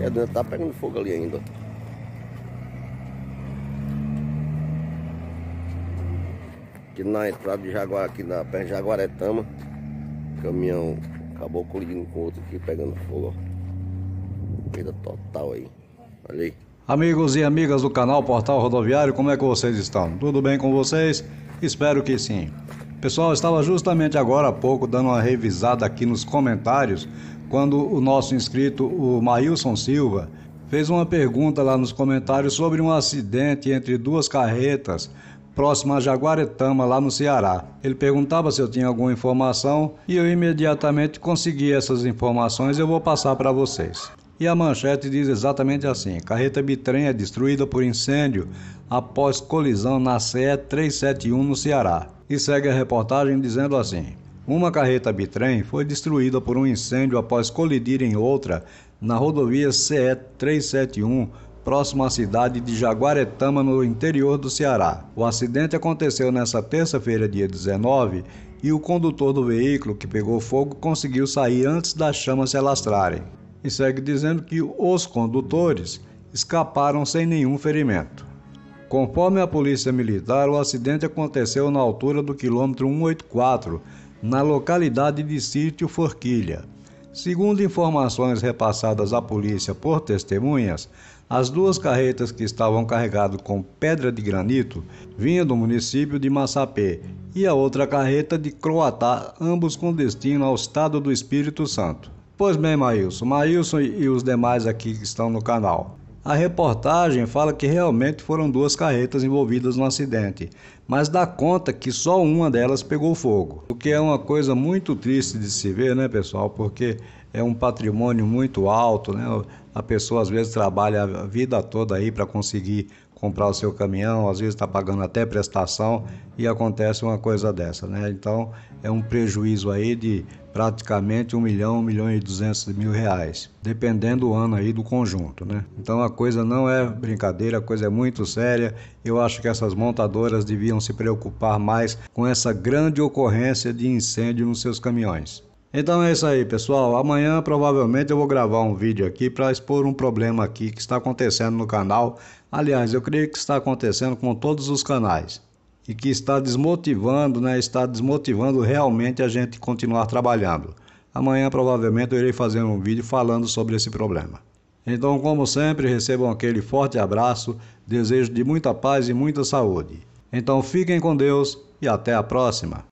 É, tá pegando fogo ali ainda. Aqui na entrada de Jaguar, aqui na perna de Jaguaretama. caminhão acabou colidindo com outro aqui, pegando fogo, ó. Perda total aí. Olha aí. Amigos e amigas do canal Portal Rodoviário, como é que vocês estão? Tudo bem com vocês? Espero que sim. Pessoal, estava justamente agora há pouco dando uma revisada aqui nos comentários quando o nosso inscrito, o Mailson Silva, fez uma pergunta lá nos comentários sobre um acidente entre duas carretas próximo a Jaguaretama, lá no Ceará. Ele perguntava se eu tinha alguma informação e eu imediatamente consegui essas informações e eu vou passar para vocês. E a manchete diz exatamente assim: carreta bitrem é destruída por incêndio após colisão na CE 371 no Ceará. E segue a reportagem dizendo assim: Uma carreta bitrem foi destruída por um incêndio após colidir em outra na rodovia CE 371, próximo à cidade de Jaguaretama, no interior do Ceará. O acidente aconteceu nesta terça-feira, dia 19, e o condutor do veículo que pegou fogo conseguiu sair antes das chamas se alastrarem. E segue dizendo que os condutores escaparam sem nenhum ferimento. Conforme a Polícia Militar, o acidente aconteceu na altura do quilômetro 184, na localidade de Sítio Forquilha. Segundo informações repassadas à polícia por testemunhas, as duas carretas que estavam carregadas com pedra de granito vinham do município de Massapê e a outra carreta de Croatá, ambos com destino ao estado do Espírito Santo. Pois bem, Maílson, Maílson e os demais aqui que estão no canal. A reportagem fala que realmente foram duas carretas envolvidas no acidente, mas dá conta que só uma delas pegou fogo. O que é uma coisa muito triste de se ver, né, pessoal? Porque é um patrimônio muito alto, né? A pessoa às vezes trabalha a vida toda aí para conseguir comprar o seu caminhão, às vezes está pagando até prestação e acontece uma coisa dessa, né? Então é um prejuízo aí de praticamente 1 milhão, 1 milhão e 200 mil reais, dependendo do ano aí do conjunto, né? Então a coisa não é brincadeira, a coisa é muito séria. Eu acho que essas montadoras deviam se preocupar mais com essa grande ocorrência de incêndio nos seus caminhões. Então é isso aí, pessoal. Amanhã provavelmente eu vou gravar um vídeo aqui para expor um problema aqui que está acontecendo no canal. Aliás, eu creio que está acontecendo com todos os canais e que está desmotivando, né? Está desmotivando realmente a gente continuar trabalhando. Amanhã provavelmente eu irei fazer um vídeo falando sobre esse problema. Então, como sempre, recebam aquele forte abraço, desejo de muita paz e muita saúde. Então, fiquem com Deus e até a próxima.